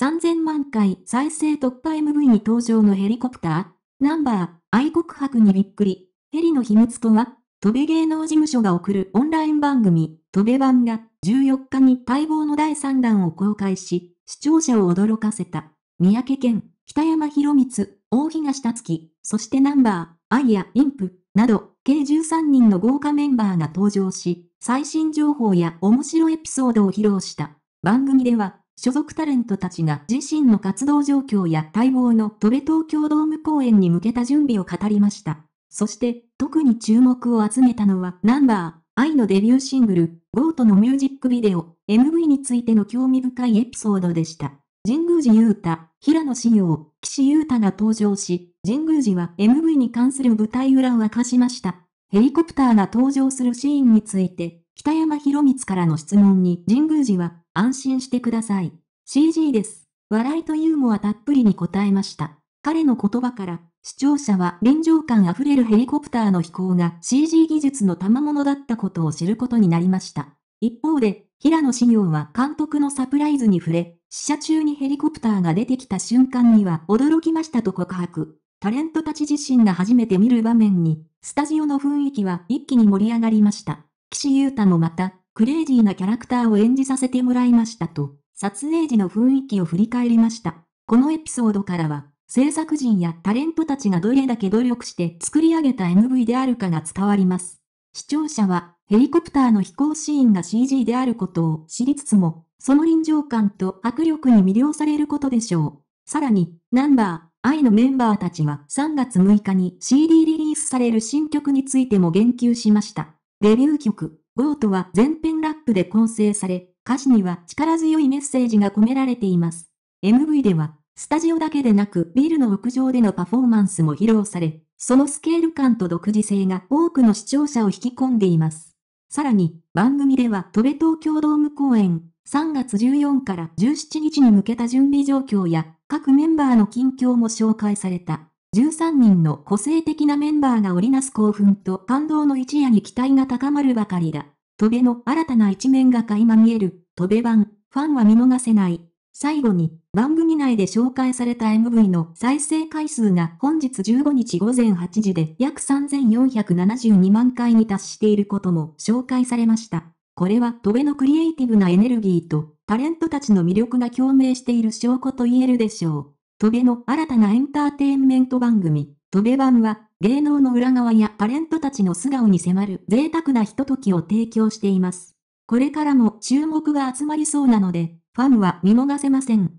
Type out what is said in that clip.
3000万回再生突破 MV に登場のヘリコプター、ナンバー、愛告白にびっくり。ヘリの秘密とは、飛べ芸能事務所が送るオンライン番組、飛べ版が14日に待望の第3弾を公開し、視聴者を驚かせた。三宅健、北山博光、大東達樹、そしてナンバー、アイやインプ、など、計13人の豪華メンバーが登場し、最新情報や面白エピソードを披露した。番組では、所属タレントたちが自身の活動状況や待望の戸部東京ドーム公演に向けた準備を語りました。そして、特に注目を集めたのは、ナンバー、愛のデビューシングル、ゴートのミュージックビデオ、MV についての興味深いエピソードでした。神宮寺優太、平野紫耀、岸優太が登場し、神宮寺は MV に関する舞台裏を明かしました。ヘリコプターが登場するシーンについて、北山博光からの質問に神宮寺は、安心してください。CG です。笑いとユーモアたっぷりに答えました。彼の言葉から、視聴者は臨場感あふれるヘリコプターの飛行が CG 技術の賜物だったことを知ることになりました。一方で、平野紫耀は監督のサプライズに触れ、試写中にヘリコプターが出てきた瞬間には驚きましたと告白。タレントたち自身が初めて見る場面に、スタジオの雰囲気は一気に盛り上がりました。岸優太もまた、クレイジーなキャラクターを演じさせてもらいましたと、撮影時の雰囲気を振り返りました。このエピソードからは、制作人やタレントたちがどれだけ努力して作り上げた MV であるかが伝わります。視聴者は、ヘリコプターの飛行シーンが CG であることを知りつつも、その臨場感と迫力に魅了されることでしょう。さらに、ナンバー、愛のメンバーたちは3月6日に CD リリースされる新曲についても言及しました。デビュー曲、ゴートは全編ラップで構成され、歌詞には力強いメッセージが込められています。MV では、スタジオだけでなくビルの屋上でのパフォーマンスも披露され、そのスケール感と独自性が多くの視聴者を引き込んでいます。さらに、番組では、戸部東京ドーム公演、3月14から17日に向けた準備状況や、各メンバーの近況も紹介された。13人の個性的なメンバーが織りなす興奮と感動の一夜に期待が高まるばかりだ。トベの新たな一面が垣間見える、トベ版、ファンは見逃せない。最後に、番組内で紹介された MV の再生回数が本日15日午前8時で約3472万回に達していることも紹介されました。これはトベのクリエイティブなエネルギーとタレントたちの魅力が共鳴している証拠と言えるでしょう。戸辺の新たなエンターテインメント番組、戸辺版は、芸能の裏側やタレントたちの素顔に迫る贅沢なひとときを提供しています。これからも注目が集まりそうなので、ファンは見逃せません。